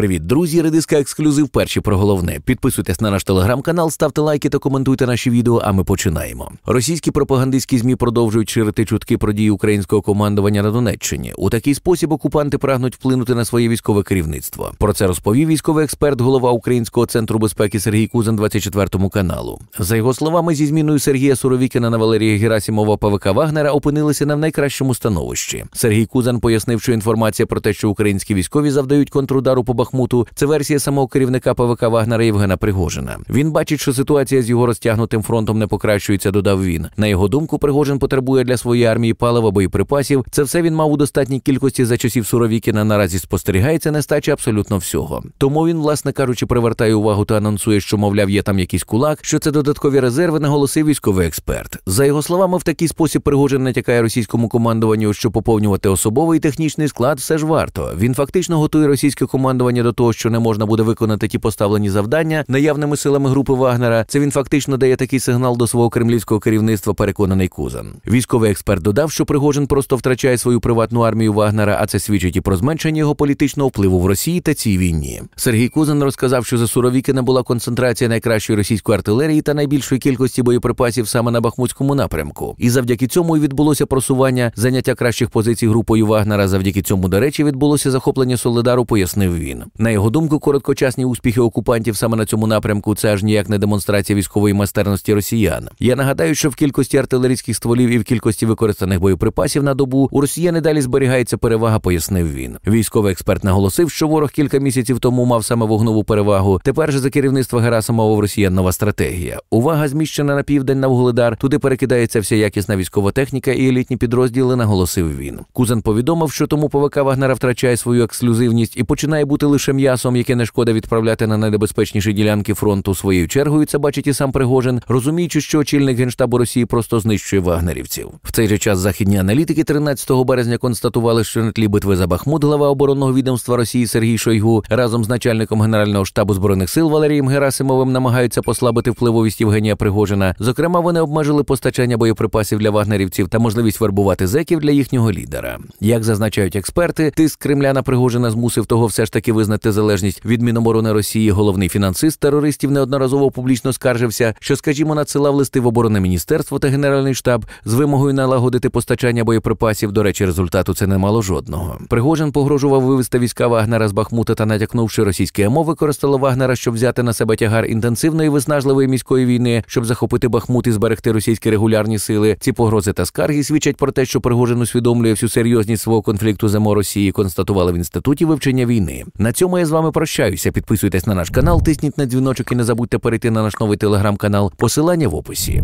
Привіт, друзі! Редиска ексклюзив. Перші про головне. Підписуйтесь на наш телеграм-канал, ставте лайки та коментуйте наші відео. А ми починаємо. Російські пропагандистські змі продовжують ширити чутки про дії українського командування на Донеччині. У такий спосіб окупанти прагнуть вплинути на своє військове керівництво. Про це розповів військовий експерт, голова Українського центру безпеки Сергій Кузен 24 каналу. За його словами, зі зміною Сергія Суровікіна на Валерія Герасімова ПВК Вагнера опинилися на найкращому становищі. Сергій Кузен пояснив, що інформація про те, що українські військові завдають контрудару по Бахмуту. Це версія самого керівника ПВК Вагнера Євгена Пригожина. Він бачить, що ситуація з його розтягнутим фронтом не покращується. Додав він. На його думку, Пригожин потребує для своєї армії палива боєприпасів. Це все він мав у достатній кількості за часів Суровікіна. Наразі спостерігається нестача абсолютно всього. Тому він, власне кажучи, привертає увагу та анонсує, що мовляв, є там якийсь кулак, що це додаткові резерви. Наголосив військовий експерт. За його словами, в такий спосіб Пригожин натякає російському командуванню, що поповнювати особовий технічний склад все ж варто. Він фактично готує російське командування стримування до того, що не можна буде виконати ті поставлені завдання наявними силами групи Вагнера. Це він фактично дає такий сигнал до свого кремлівського керівництва. Переконаний Кузан. Військовий експерт додав, що Пригожин просто втрачає свою приватну армію Вагнера, а це свідчить і про зменшення його політичного впливу в Росії та цій війні. Сергій Кузан розказав, що за Суровікина була концентрація найкращої російської артилерії та найбільшої кількості боєприпасів саме на Бахмутському напрямку. І завдяки цьому і відбулося просування заняття кращих позицій групою Вагнера. Завдяки цьому, до речі, відбулося захоплення Солидару. Пояснив він. Путіна. На його думку, короткочасні успіхи окупантів саме на цьому напрямку це аж ніяк не демонстрація військової майстерності росіян. Я нагадаю, що в кількості артилерійських стволів і в кількості використаних боєприпасів на добу у росіяни далі зберігається перевага, пояснив він. Військовий експерт наголосив, що ворог кілька місяців тому мав саме вогнову перевагу. Тепер же за керівництва Герасимова в Росіян нова стратегія. Увага зміщена на південь на Вугледар. Туди перекидається вся якісна військова техніка і елітні підрозділи. Наголосив він. Кузен повідомив, що тому ПВК Вагнера втрачає свою ексклюзивність і починає бути лише м'ясом, яке не шкода відправляти на найнебезпечніші ділянки фронту своєю чергою. Це бачить і сам Пригожин, розуміючи, що очільник генштабу Росії просто знищує вагнерівців. В цей же час західні аналітики 13 березня констатували, що на тлі битви за Бахмут глава оборонного відомства Росії Сергій Шойгу разом з начальником генерального штабу збройних сил Валерієм Герасимовим намагаються послабити впливовість Євгенія Пригожина. Зокрема, вони обмежили постачання боєприпасів для вагнерівців та можливість вербувати зеків для їхнього лідера. Як зазначають експерти, тиск Кремля на Пригожина змусив того все ж таки визнати залежність від Міноборони Росії, головний фінансист терористів неодноразово публічно скаржився, що, скажімо, надсилав листи в обороне міністерство та генеральний штаб з вимогою налагодити постачання боєприпасів. До речі, результату це не мало жодного. Пригожин погрожував вивести війська Вагнера з Бахмута та, натякнувши російське МО, використало Вагнера, щоб взяти на себе тягар інтенсивної виснажливої міської війни, щоб захопити Бахмут і зберегти російські регулярні сили. Ці погрози та скарги свідчать про те, що Пригожин усвідомлює всю серйозність свого конфлікту з МО Росії. Констатували в інституті вивчення війни. На цьому я з вами прощаюся. Підписуйтесь на наш канал, тисніть на дзвіночок і не забудьте перейти на наш новий телеграм-канал. Посилання в описі.